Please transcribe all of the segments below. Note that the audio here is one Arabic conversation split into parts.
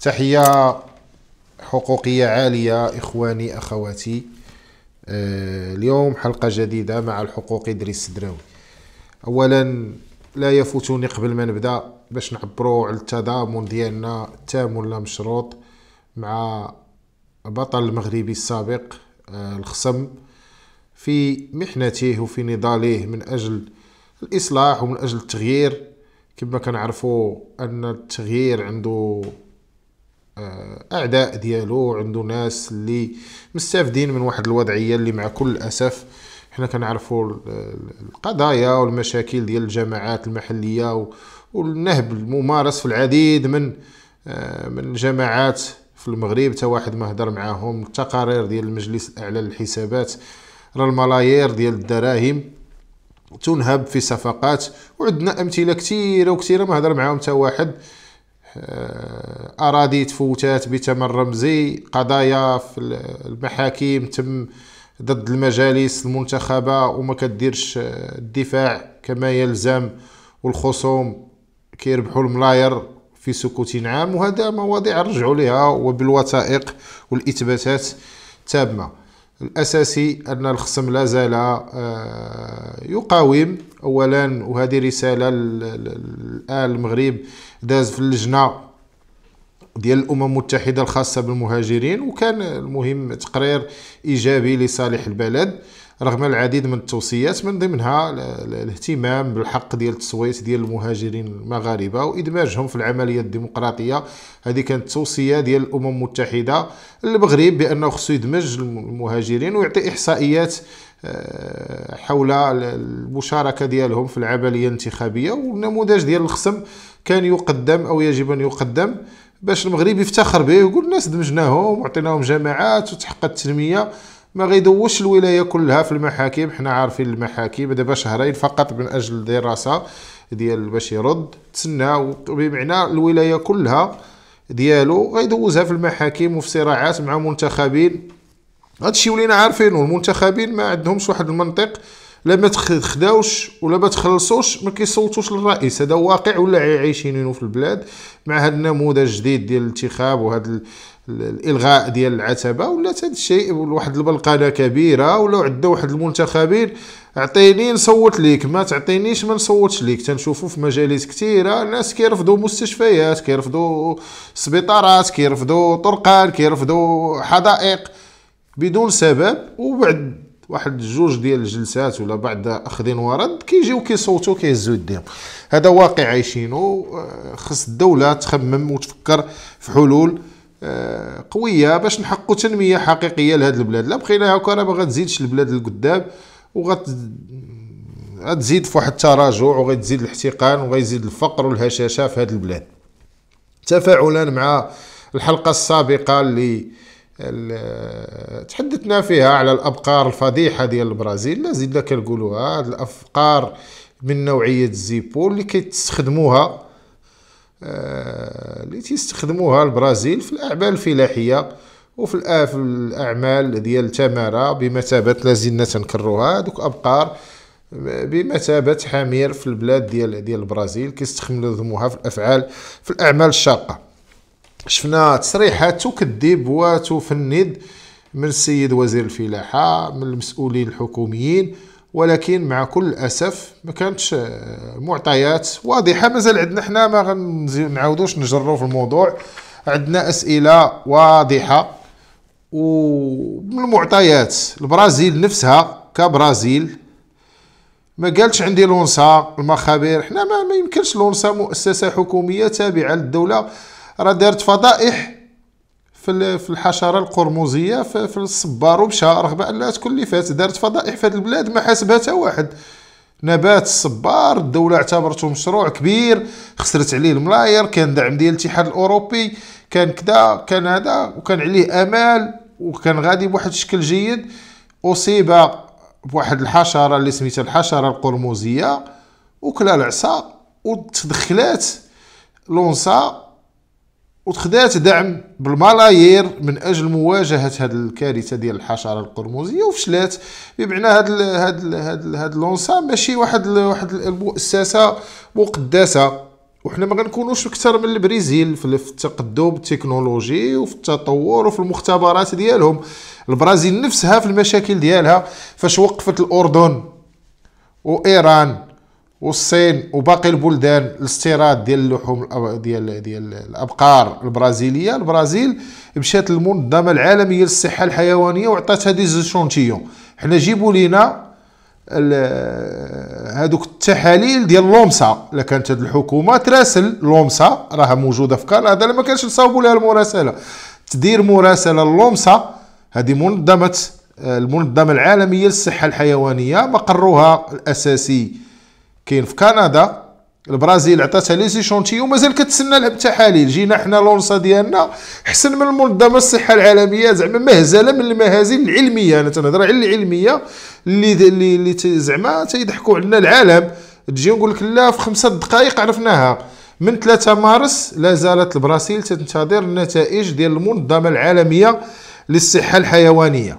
تحية حقوقية عالية إخواني أخواتي آه، اليوم حلقة جديدة مع الحقوق إدريس الدراوي أولا لا يفوتني قبل ما نبدأ باش نعبرو على التضامن ديالنا التام ولا مشروط مع بطل المغربي السابق آه، الخصم في محنته وفي نضاله من أجل الإصلاح ومن أجل التغيير كما كنعرفوا أن التغيير عنده آه، اعداء ديالو عنده ناس اللي مستافدين من واحد الوضعيه اللي مع كل الاسف حنا كنعرفوا القضايا والمشاكل ديال الجماعات المحليه والنهب الممارس في العديد من آه، من الجماعات في المغرب تا واحد ما هضر معاهم التقارير ديال المجلس الاعلى للحسابات راه الملايير ديال الدراهم تنهب في صفقات وعندنا امثله كثيره وكثيره ما هضر معاهم تا واحد آه، اراضي تفوتات بثمن رمزي قضايا في المحاكم تم ضد المجالس المنتخبه وما كديرش آه، الدفاع كما يلزم والخصوم كيربحوا الملاير في سكوت عام وهذا مواضيع رجعوا لها وبالوثائق والاثباتات تامه الأساسي أن الخصم لا زال آه، يقاوم أولا وهذه رسالة الآن المغرب داز في اللجنة ديال الأمم المتحدة الخاصة بالمهاجرين وكان المهم تقرير إيجابي لصالح البلد رغم العديد من التوصيات من ضمنها الاهتمام بالحق ديال التصويت ديال المهاجرين المغاربه وادماجهم في العمليه الديمقراطيه هذه كانت توصيه ديال الامم المتحده للمغرب بانه خصو يدمج المهاجرين ويعطي احصائيات آه، حول المشاركه ديالهم في العمليه الانتخابيه والنموذج ديال الخصم كان يقدم او يجب ان يقدم باش المغرب يفتخر به ويقول الناس دمجناهم وعطيناهم جماعات وتحقق التنميه ما غيدوش الولايه كلها في المحاكم حنا عارفين المحاكم دابا شهرين فقط من اجل دراسه ديال باش يرد تسنى بمعنى الولايه كلها ديالو غيدوزها في المحاكم وفي صراعات مع منتخبين هادشي ولينا عارفينو المنتخبين ما عندهمش واحد المنطق لا ما تخداوش ولا ما تخلصوش ما كيصوتوش للرئيس هذا واقع ولا عايشينينو في البلاد مع هاد النموذج الجديد ديال الانتخاب وهاد الالغاء ديال العتبه ولا هذا الشيء واحد البلقانه كبيره ولا عندنا واحد المنتخبين اعطيني نصوت ليك ما تعطينيش ما نصوتش ليك تنشوفوا في مجالس كثيره الناس كيرفضوا مستشفيات كيرفضوا سبيطارات كيرفضوا طرقان كيرفضوا حدائق بدون سبب وبعد واحد جوج ديال الجلسات ولا بعد اخذين ورد كيجيو كيصوتوا كيهزوا يديهم هذا واقع عايشينه خص الدوله تخمم وتفكر في حلول آه، قويه باش نحققوا تنميه حقيقيه لهذه البلاد لا بقينا هكا راه ما غتزيدش البلاد لقدام وغتزيد في واحد التراجع وغتزيد الاحتقان وغيزيد الفقر والهشاشه في هذه البلاد تفاعلا مع الحلقه السابقه اللي تحدثنا فيها على الابقار الفضيحه ديال البرازيل لا زلنا كنقولوها هاد الافقار من نوعيه الزيبول اللي كيستخدموها آه، اللي تيستخدموها البرازيل في الاعمال الفلاحيه وفي الاعمال ديال التماره بمثابه لازلنا تنكروها دوك ابقار بمثابه حمير في البلاد ديال ديال البرازيل كيستخدموها في الافعال في الاعمال الشاقه شفنا تصريحات تكذب وتفند من السيد وزير الفلاحه من المسؤولين الحكوميين ولكن مع كل اسف ما كانتش المعطيات آه، واضحه مازال عندنا حنا ما غنعاودوش نجرو في الموضوع عندنا اسئله واضحه ومن المعطيات البرازيل نفسها كبرازيل ما قالتش عندي لونسا المخابر حنا ما, ما يمكنش لونسا مؤسسه حكوميه تابعه للدوله راه دارت فضائح في في الحشره القرمزيه في الصبار ومشى رغبه لا تكون اللي فات دارت فضائح في هذه البلاد ما حاسبها حتى واحد نبات الصبار الدوله اعتبرته مشروع كبير خسرت عليه الملاير كان دعم ديال الاتحاد الاوروبي كان كذا كان هذا وكان عليه امال وكان غادي بواحد الشكل جيد اصيب بواحد الحشره اللي سميتها الحشره القرمزيه وكلا العصا وتدخلات لونسا وتخدات دعم بالملايير من اجل مواجهه هذه الكارثه ديال الحشره القرمزيه وفشلات بمعنى هاد ال هاد ال هاد هاد لونسام ماشي واحد واحد المؤسسه مقدسه وحنا ما غنكونوش اكثر من البرازيل في التقدم التكنولوجي وفي التطور وفي المختبرات ديالهم البرازيل نفسها في المشاكل ديالها فاش وقفت الاردن وايران والصين وباقي البلدان الاستيراد ديال اللحوم ديال ديال الابقار البرازيليه البرازيل مشات للمنظمه العالميه للصحه الحيوانيه وعطاتها دي زونتيون حنا جيبوا لينا هذوك التحاليل ديال لومسا الا كانت هذه الحكومه تراسل لومسا راها موجوده في كندا ما كانش نصاوبوا لها المراسله تدير مراسله لومسا هذه منظمه آه، المنظمه العالميه للصحه الحيوانيه مقرها الاساسي كاين في كندا البرازيل عطاتها لي شونتي ومازال كتسنى لها التحاليل جينا حنا لونسا ديالنا حسن من المنظمه الصحه العالميه زعما مهزله من المهازل العلميه انا تنهضر على العلميه اللي اللي, اللي زعما تيضحكوا علينا العالم تجي نقول لك لا في خمسة دقائق عرفناها من 3 مارس لا زالت البرازيل تنتظر النتائج ديال المنظمه العالميه للصحه الحيوانيه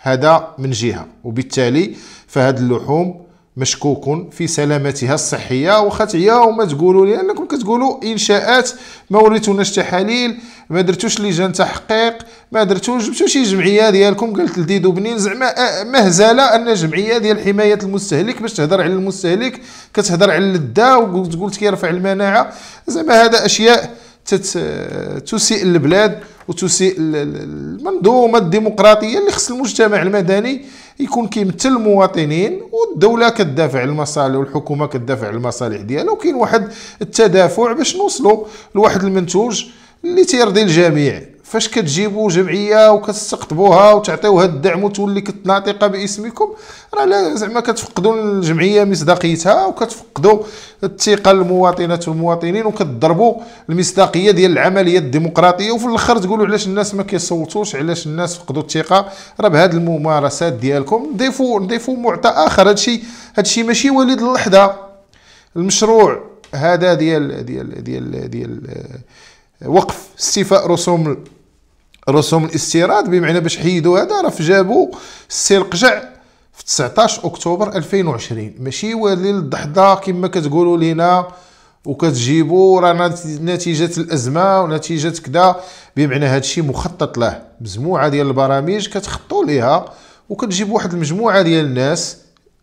هذا من جهه وبالتالي فهاد اللحوم مشكوك في سلامتها الصحيه واخا وما تقولوا لي انكم كتقولوا انشاءات ما وريتوناش تحاليل ما درتوش لجان تحقيق ما درتوش جبتوا شي جمعيه ديالكم قالت لديد بنين زعما آه، مهزله ان جمعيه ديال حمايه المستهلك باش تهضر على المستهلك كتهضر على الدا وتقول كيرفع المناعه زعما هذا اشياء تسيء البلاد وتسيء المنظومه الديمقراطيه اللي خص المجتمع المدني يكون كيمثل المواطنين والدوله كتدافع على المصالح والحكومه كتدافع على المصالح ديالها وكاين واحد التدافع باش نوصلوا لواحد المنتوج اللي تيرضي الجميع فاش كتجيبوا جمعيه وكتستقطبوها وتعطيوها الدعم وتولي كتناطقه باسمكم راه لا زعما كتفقدوا الجمعيه مصداقيتها وكتفقدوا الثقه المواطنات والمواطنين وكتضربوا المصداقيه ديال العمليه الديمقراطيه وفي الاخر تقولوا علاش الناس ما كيصوتوش علاش الناس فقدوا الثقه راه بهاد الممارسات ديالكم نضيفوا نضيفوا معطى اخر هادشي هادشي ماشي وليد اللحظه المشروع هذا ديال ديال ديال ديال, ديال آه، وقف استيفاء رسوم رسوم الاستيراد بمعنى باش حيدوا هذا راه جابوا السير قجع في 19 اكتوبر 2020 ماشي ولي الضحضه كما كتقولوا لينا وكتجيبوا رانا نتيجه الازمه ونتيجه كذا بمعنى هذا الشيء مخطط له مجموعه ديال البرامج كتخطوا ليها وكتجيب واحد المجموعه ديال الناس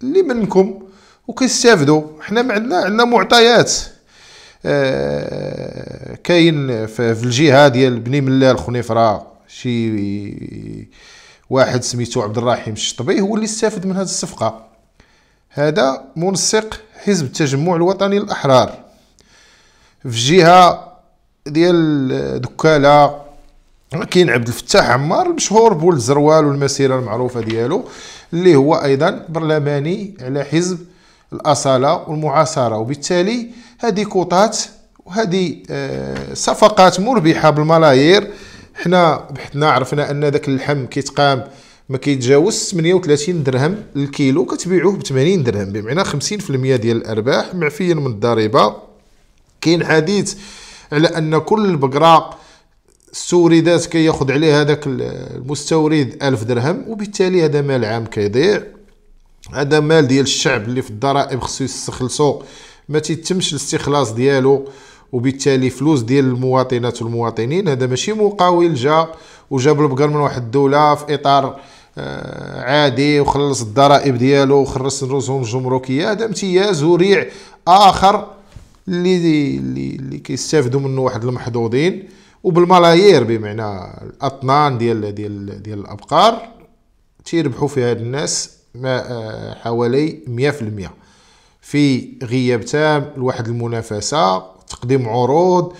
اللي منكم وكيستافدوا حنا ما عندنا عندنا معطيات آه كاين في الجهه ديال بني ملال خنيفره شي واحد سميتو عبد الرحيم الشطبي هو اللي استفاد من هذه الصفقه هذا منسق حزب التجمع الوطني الاحرار في جهه ديال دكاله كاين عبد الفتاح عمار المشهور بولد زروال والمسيره المعروفه ديالو اللي هو ايضا برلماني على حزب الاصاله والمعاصره وبالتالي هذه كوطات وهذه آه، صفقات مربحه بالملايير حنا بحثنا عرفنا ان ذاك اللحم كيتقام ما كيتجاوز 38 درهم الكيلو كتبيعوه ب 80 درهم بمعنى 50% ديال الارباح معفيا من الضريبه كاين حديث على ان كل بقره استوردات كياخذ عليها هذاك المستورد 1000 درهم وبالتالي هذا مال عام كيضيع هذا مال ديال الشعب اللي في الضرائب خصو يستخلصو ما تيتمش الاستخلاص ديالو وبالتالي فلوس ديال المواطنات والمواطنين هذا ماشي مقاول جا وجاب البقر من واحد الدوله في اطار آه، عادي وخلص الضرائب ديالو وخلص الرسوم الجمركيه هذا امتياز وريع اخر اللي اللي كيستافدوا منه واحد المحظوظين وبالملايير بمعنى الاطنان ديال ديال ديال الابقار تيربحوا فيها هاد الناس ما آه، حوالي 100% في غياب تام لواحد المنافسه تقديم عروض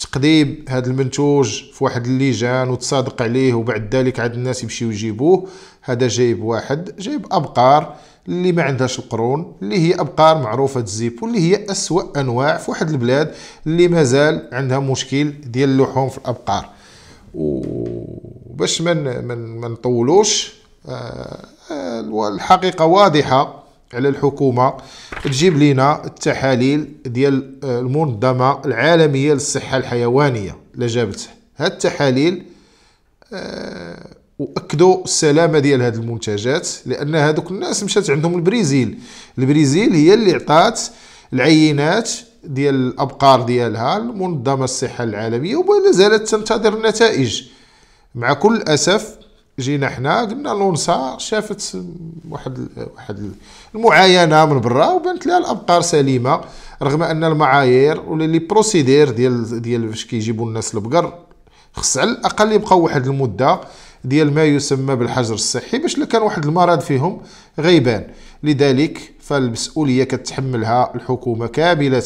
تقديم هذا المنتوج في واحد اللجان وتصادق عليه وبعد ذلك عاد الناس يمشيو يجيبوه هذا جايب واحد جايب ابقار اللي ما عندهاش القرون اللي هي ابقار معروفه الزيب واللي هي اسوا انواع في واحد البلاد اللي مازال عندها مشكل ديال اللحوم في الابقار وباش ما من من نطولوش آه، آه، الحقيقه واضحه على الحكومه تجيب لنا التحاليل ديال آه، المنظمه العالميه للصحه الحيوانيه اللي جابتها هاد التحاليل آه، واكدوا السلامه ديال هاد المنتجات لان هادوك الناس مشات عندهم البرازيل البرازيل هي اللي عطات العينات ديال الابقار ديالها لمنظمه الصحه العالميه ولا زالت تنتظر النتائج مع كل الاسف جينا حنا قلنا لونسا شافت واحد واحد المعاينه من برا وبانت لها الابقار سليمه رغم ان المعايير ولا لي بروسيدير ديال ديال فاش كيجيبوا الناس البقر خص على الاقل يبقاو واحد المده ديال ما يسمى بالحجر الصحي باش لا كان واحد المرض فيهم غيبان لذلك فالمسؤوليه كتحملها الحكومه كامله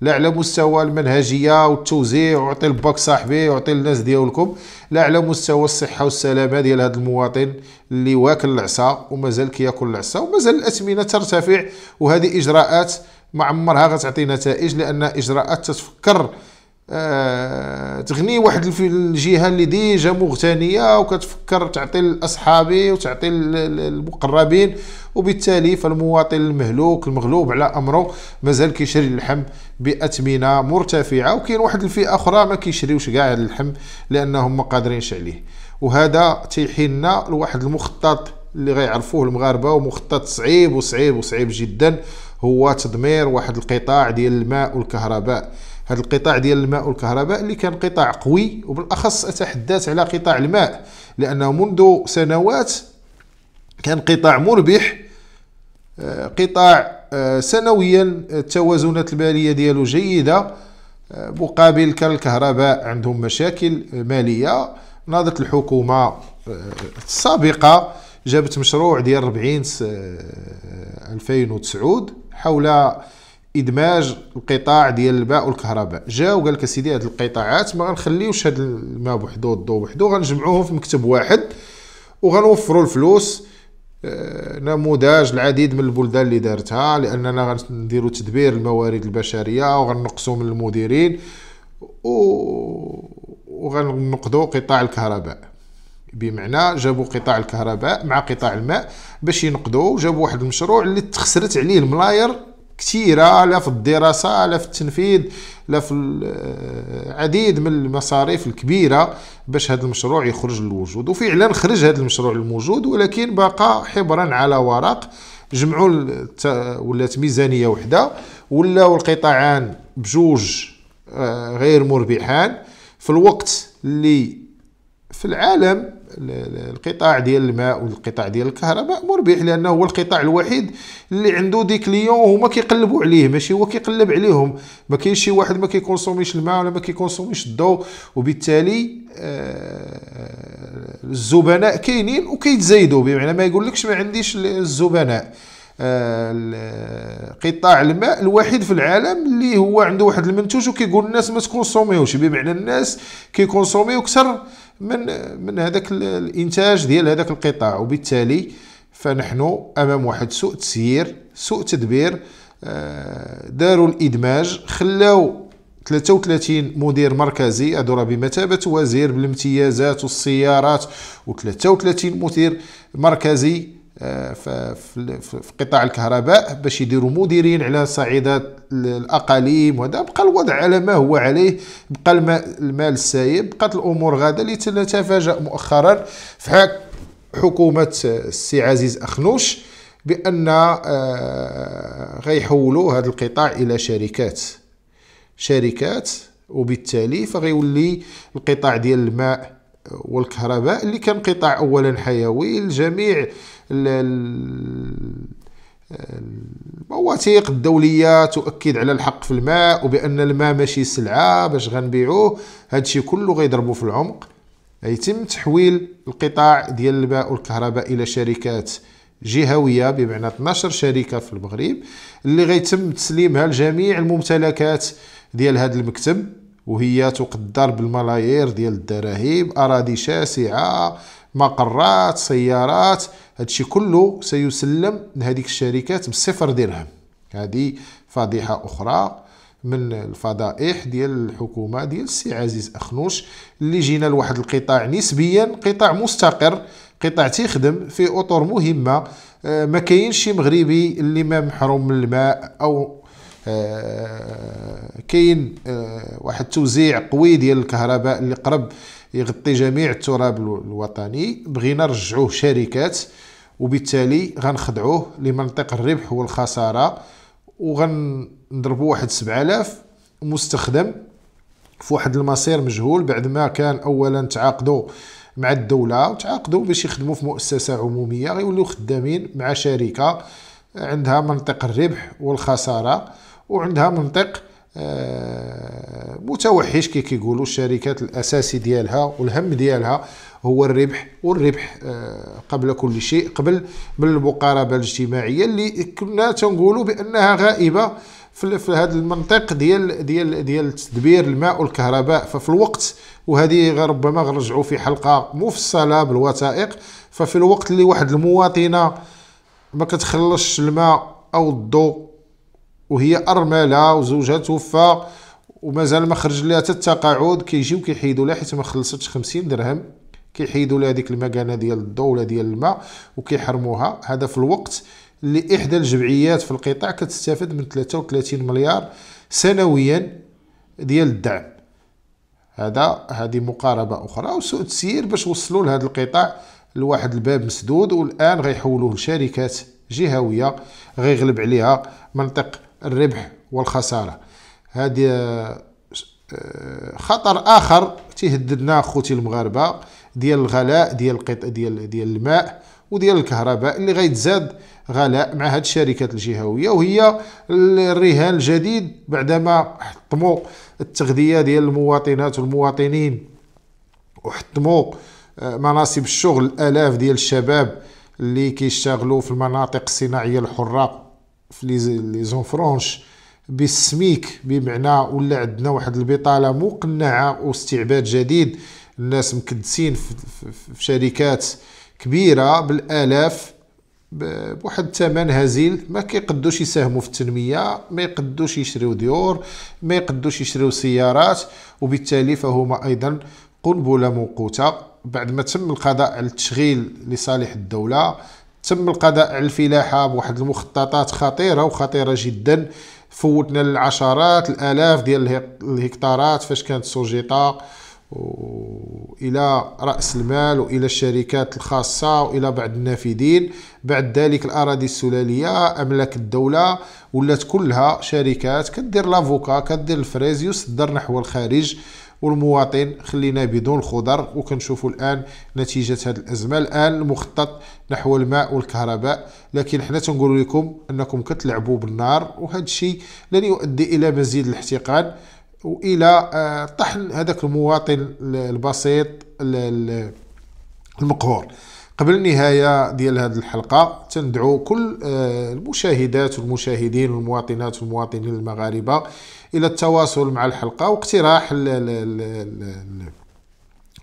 لا على مستوى المنهجيه والتوزيع وعطي الباك صاحبي وعطي الناس ديالكم لا على مستوى الصحه والسلامه ديال هذا المواطن اللي واكل العصا ومازال كياكل العصا ومازال الاثمنه ترتفع وهذه اجراءات ما عمرها غتعطي نتائج لان اجراءات تتفكر آه تغني واحد في الجهه اللي ديجا مغتنيه وكتفكر تعطي لاصحابي وتعطي للمقربين وبالتالي فالمواطن المهلوك المغلوب على امره مازال كيشري اللحم باثمنه مرتفعه وكاين واحد الفئه اخرى ما كيشريوش كاع اللحم لانهم ما قادرينش عليه وهذا تيحيلنا لواحد المخطط اللي غيعرفوه المغاربه ومخطط صعيب وصعيب وصعيب جدا هو تدمير واحد القطاع ديال الماء والكهرباء هذا القطاع ديال الماء والكهرباء اللي كان قطاع قوي وبالاخص اتحدث على قطاع الماء لانه منذ سنوات كان قطاع مربح آه، قطاع آه، سنويا التوازنات الماليه ديالو جيده آه، مقابل كان الكهرباء عندهم مشاكل ماليه ناضت الحكومه آه، السابقه جابت مشروع ديال 40 2009 حول ادماج القطاع ديال الماء والكهرباء جا وقال لك اسيدي هاد القطاعات ما غنخليوش هاد الماء بوحدو والضوء بوحدو غنجمعوهم في مكتب واحد وغنوفروا الفلوس نموذج العديد من البلدان اللي دارتها لاننا غنديرو تدبير الموارد البشريه وغنقصوا من المديرين وغنقضوا قطاع الكهرباء بمعنى جابوا قطاع الكهرباء مع قطاع الماء باش ينقضوا جابوا واحد المشروع اللي تخسرت عليه الملاير كثيره لا في الدراسه لا في التنفيذ لا في العديد آه، من المصاريف الكبيره باش هذا المشروع يخرج للوجود وفعلا خرج هذا المشروع للوجود ولكن بقى حبرا على ورق جمعوا ولات ميزانيه وحده ولا القطاعان بجوج آه، غير مربحان في الوقت اللي في العالم القطاع ديال الماء والقطاع ديال الكهرباء مربح لانه هو القطاع الوحيد اللي عنده دي كليون هما كيقلبوا عليه ماشي هو كيقلب عليهم ما كاينش شي واحد ما كيكونسوميش الماء ولا ما كيكونسوميش الضوء وبالتالي آه، الزبناء كاينين وكيتزايدوا بمعنى ما يقولكش ما عنديش الزبناء آه، قطاع الماء الوحيد في العالم اللي هو عنده واحد المنتوج وكيقول الناس ما تكونسوميوش بمعنى الناس كيكونسوميو كثر من من هذاك الانتاج ديال هذاك القطاع وبالتالي فنحن امام واحد سوء تسيير سوء تدبير آه، داروا الادماج خلاو 33 مدير مركزي هادو راه بمثابه وزير بالامتيازات والسيارات و33 مدير مركزي في قطاع الكهرباء باش يديروا مديرين على صعيدات الاقاليم وهذا بقى الوضع على ما هو عليه بقى المال السايب بقات الامور غاده اللي نتفاجا مؤخرا في حق حكومه السي عزيز اخنوش بان آه، غيحولوا هذا القطاع الى شركات شركات وبالتالي فغيولي القطاع ديال الماء والكهرباء اللي كان قطاع اولا حيوي لجميع المواثيق الدوليه تؤكد على الحق في الماء وبان الماء ماشي سلعه باش غنبيعوه هادشي كله غيضربوا في العمق يتم تحويل القطاع ديال الماء والكهرباء الى شركات جهويه بمعنى 12 شركه في المغرب اللي غيتم تسليمها لجميع الممتلكات ديال هذا المكتب وهي تقدر بالملايير ديال الدراهم اراضي شاسعه مقرات سيارات هادشي كله سيسلم لهذيك الشركات بصفر درهم هذه فضيحه اخرى من الفضائح ديال الحكومه ديال السي عزيز اخنوش اللي جينا لواحد القطاع نسبيا قطاع مستقر قطاع تيخدم في اطر مهمه آه، ما كاينش شي مغربي اللي ما محروم من الماء او آه، كاين آه، واحد التوزيع قوي ديال الكهرباء اللي قرب يغطي جميع التراب الوطني بغينا نرجعوه شركات وبالتالي غنخضعوه لمنطق الربح والخساره وغنضربوا واحد 7000 مستخدم في واحد المصير مجهول بعد ما كان اولا تعاقدوا مع الدوله وتعاقدوا باش يخدموا في مؤسسه عموميه غيوليو خدامين مع شركه عندها منطق الربح والخساره وعندها منطق آه، متوحش كي كيقولوا الشركات الاساسي ديالها والهم ديالها هو الربح والربح آه، قبل كل شيء قبل من المقاربه الاجتماعيه اللي كنا تنقولوا بانها غائبه في هذا المنطق ديال ديال ديال تدبير الماء والكهرباء ففي الوقت وهذه ربما غنرجعوا في حلقه مفصله بالوثائق ففي الوقت اللي واحد المواطنه ما كتخلصش الماء او الضوء وهي ارمله وزوجها توفى ومازال ما خرج لها حتى التقاعد كيجيو كيحيدوا لها حيت ما خلصتش 50 درهم كيحيدوا لها ديك المكانه ديال الضو ولا ديال الماء وكيحرموها هذا في الوقت اللي احدى الجمعيات في القطاع كتستافد من 33 مليار سنويا ديال الدعم هذا هذه مقاربه اخرى وسوء تسير باش وصلوا لهذا القطاع لواحد الباب مسدود والان غيحولوه لشركات جهويه غيغلب عليها منطق الربح والخساره هذه آه، خطر اخر تيهددنا خوتي المغاربه ديال الغلاء ديال القط ديال ديال الماء وديال الكهرباء اللي غيتزاد غلاء مع هاد الشركات الجهويه وهي الرهان الجديد بعدما حطموا التغذيه ديال المواطنات والمواطنين وحطموا آه، مناصب الشغل الالاف ديال الشباب اللي كيشتغلوا في المناطق الصناعيه الحره في لي زونفرونش بالسميك بمعنى ولا عندنا واحد البطاله مقنعه واستعباد جديد الناس مكدسين في شركات كبيره بالالاف بواحد الثمن هزيل ما كيقدوش يساهموا في التنميه ما يقدوش يشريو ديور ما يقدوش يشريو سيارات وبالتالي فهما ايضا قنبله موقوته بعد ما تم القضاء على التشغيل لصالح الدوله تم القضاء على الفلاحه بواحد المخططات خطيره وخطيره جدا فوتنا العشرات الالاف ديال الهكتارات فاش كانت سوجيطه الى راس المال والى الشركات الخاصه والى بعض النافذين بعد ذلك الاراضي السلاليه املاك الدوله ولات كلها شركات كدير لافوكا كدير الفريز يصدر نحو الخارج والمواطن خلينا بدون خضر وكنشوفوا الان نتيجه هذه الازمه الان المخطط نحو الماء والكهرباء لكن حنا تنقول لكم انكم كتلعبوا بالنار وهذا الشيء لن يؤدي الى مزيد الاحتقان والى آه، طحن هذاك المواطن البسيط المقهور قبل النهايه ديال هذه الحلقه تندعو كل آه، المشاهدات والمشاهدين والمواطنات والمواطنين المغاربه الى التواصل مع الحلقه واقتراح ال ال ال ال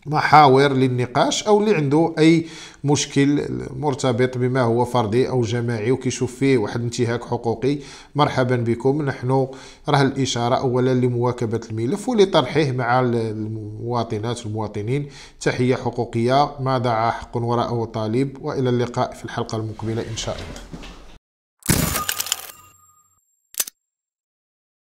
محاور للنقاش او اللي عنده اي مشكل مرتبط بما هو فردي او جماعي وكيشوف فيه واحد انتهاك حقوقي مرحبا بكم نحن راه الاشاره اولا لمواكبه الملف ولطرحه مع المواطنات والمواطنين تحيه حقوقيه ما دعا حق وراءه طالب والى اللقاء في الحلقه المقبله ان شاء الله